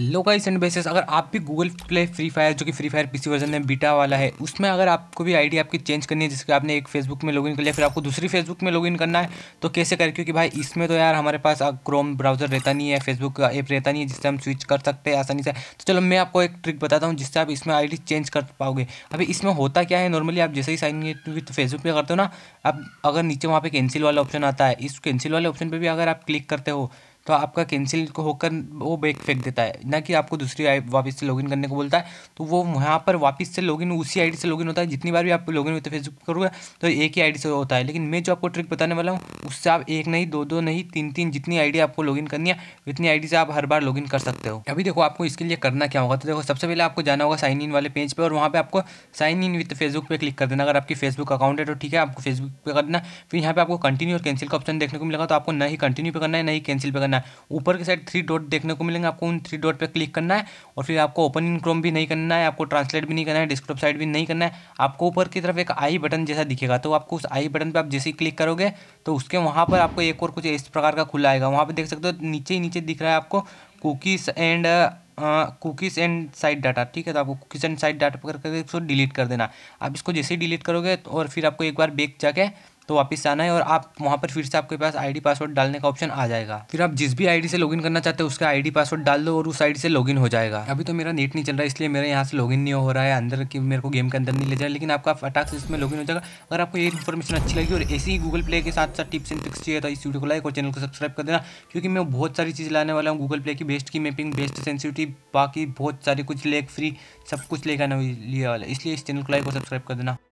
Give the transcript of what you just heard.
hello guys and bases अगर आप भी गूगल प्ले फ्री फायर जो कि फ्री फायर पीसी वर्जन में बीटा वाला है उसमें अगर आपको भी आईडी आपकी चेंज करनी है जिसके आपने एक फेसबुक में लॉगिन कर लिया फिर आपको दूसरी फेसबुक में लॉगिन करना है तो कैसे करें क्योंकि भाई इसमें तो यार हमारे पास क्रोम ब्राउजर रहता नहीं है फेसबुक का ऐप रहता नहीं है जिससे हम स्विच कर सकते हैं आसानी से तो चलो मैं आपको एक ट्रिक बताता हूँ जिससे आप इसमें आई चेंज कर पाओगे अभी इसमें होता क्या है नॉर्मली आप जैसे ही साइन विथ फेसबुक पर करते हो ना आप अगर नीचे वहाँ पर कैंसिल वाला ऑप्शन आता है इस कैंसिल वाले ऑप्शन पर भी अगर आप क्लिक करते हो तो आपका कैंसिल होकर वो बैग फेंक देता है ना कि आपको दूसरी आई वापस से लॉगिन करने को बोलता है तो वो वहाँ पर वापस से लॉगिन उसी आईडी से लॉगिन होता है जितनी बार भी आप लॉगिन होते फेसबुक करोगे तो एक ही आईडी से होता है लेकिन मैं जो आपको ट्रिक बताने वाला हूँ उससे आप एक नहीं दो दो नहीं तीन तीन जितनी आईडी आपको लॉगिन करनी है उतनी आईडी से आप हर बार लॉगिन कर सकते हो अभी देखो आपको इसके लिए करना क्या होगा तो देखो सबसे पहले आपको जाना होगा साइन इन वाले पेज पर और वहाँ पर आपको साइन इन विथ फेसबुक पर क्लिक कर देना अगर आपकी फेसबुक अकाउंट है तो ठीक है आपको फेसबुक पर करना फिर यहाँ पर आपको कंटिन्यू और कैंसिल का ऑप्शन देखने को मिलेगा तो आपको नहीं ही कंटिन्यू पर करना है नहीं कैंसिल पर करना है है ऊपर के साइड थ्री डॉट देखने को मिलेंगे आपको उन थ्री डॉट पर क्लिक करना है और फिर आपको ओपन इन क्रोम भी नहीं करना है आपको ट्रांसलेट भी नहीं करना है डिस्क्रोप साइड भी नहीं करना है आपको ऊपर की तरफ एक आई बटन जैसा दिखेगा तो आपको उस आई बटन पर आप जैसे ही क्लिक करोगे तो उसके वहाँ पर आपको एक और कुछ इस प्रकार का खुला आएगा वहाँ पर देख सकते हो नीचे ही नीचे दिख रहा है आपको cookies and cookies and site data ठीक है तो आपको कुकीज़ एंड साइड डाटा पर करके इसको डिलीट कर देना आप इसको जैसे ही डिलीट करोगे और फिर आपको एक बार बेक जाके तो वापस आना है और आप वहाँ पर फिर से आपके पास आईडी पासवर्ड डालने का ऑप्शन आ जाएगा फिर आप जिस भी आईडी से लॉगिन करना चाहते हैं उसका आईडी पासवर्ड डाल दो और उस आईडी से लॉगिन हो जाएगा अभी तो मेरा नेट नहीं चल रहा है इसलिए मेरे यहाँ से लॉगिन नहीं हो रहा है अंदर की मेरे को गेम के अंदर नहीं ले जाए लेकिन आपका अटैक से इसमें लॉगिन हो जाएगा अगर आपको ये इन्फॉर्मेशन अच्छी लगी और ऐसी ही गूगल प्ले के साथ साथ टिप्स एंड ट्रिक्स चाहिए तो इस वीडियो को लाइक और चैनल को सब्सक्राइब कर देना क्योंकि मैं बहुत सारी चीज़ लाने वाला हूँ गूगल प्ले की बेस्ट की मैपिंग बेस्ट सेंसिटिव बाकी बहुत सारे कुछ लेग फ्री सब कुछ लेकर लिया लिए वाला इसलिए इस चैनल को लाइक और सब्सक्राइब कर देना